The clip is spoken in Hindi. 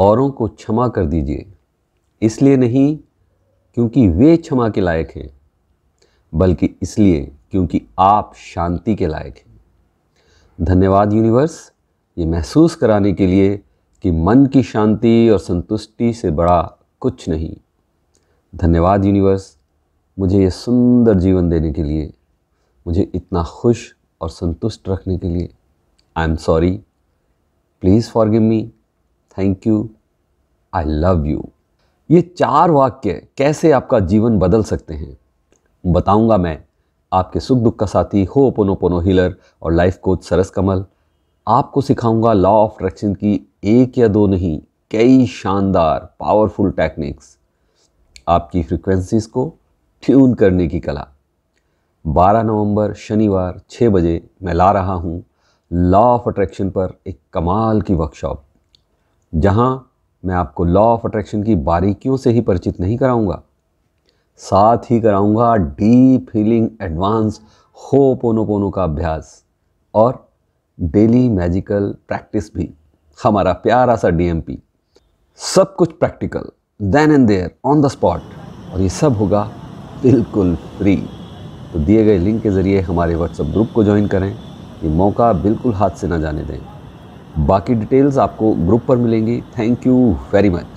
औरों को क्षमा कर दीजिए इसलिए नहीं क्योंकि वे क्षमा के लायक हैं बल्कि इसलिए क्योंकि आप शांति के लायक हैं धन्यवाद यूनिवर्स ये महसूस कराने के लिए कि मन की शांति और संतुष्टि से बड़ा कुछ नहीं धन्यवाद यूनिवर्स मुझे ये सुंदर जीवन देने के लिए मुझे इतना खुश और संतुष्ट रखने के लिए I am sorry please forgive me thank you I love you ये चार वाक्य कैसे आपका जीवन बदल सकते हैं बताऊंगा मैं आपके सुख दुख का साथी हो पोनो पोनो हीलर और लाइफ कोच सरस कमल आपको सिखाऊंगा लॉ ऑफ अट्रैक्शन की एक या दो नहीं कई शानदार पावरफुल टेक्निक्स आपकी फ्रिक्वेंसीज को ट्यून करने की कला 12 नवंबर शनिवार 6 बजे मैं ला रहा हूँ लॉ ऑफ अट्रैक्शन पर एक कमाल की वर्कशॉप जहां मैं आपको लॉ ऑफ अट्रैक्शन की बारीकियों से ही परिचित नहीं कराऊंगा साथ ही कराऊंगा डीप हीलिंग एडवांस हो पोनो पोनो का अभ्यास और डेली मैजिकल प्रैक्टिस भी हमारा प्यारा सा डीएमपी सब कुछ practical then and there on the spot और ये सब होगा बिल्कुल फ्री तो दिए गए लिंक के ज़रिए हमारे व्हाट्सएप ग्रुप को ज्वाइन करें ये मौका बिल्कुल हाथ से ना जाने दें बाकी डिटेल्स आपको ग्रुप पर मिलेंगी थैंक यू वेरी मच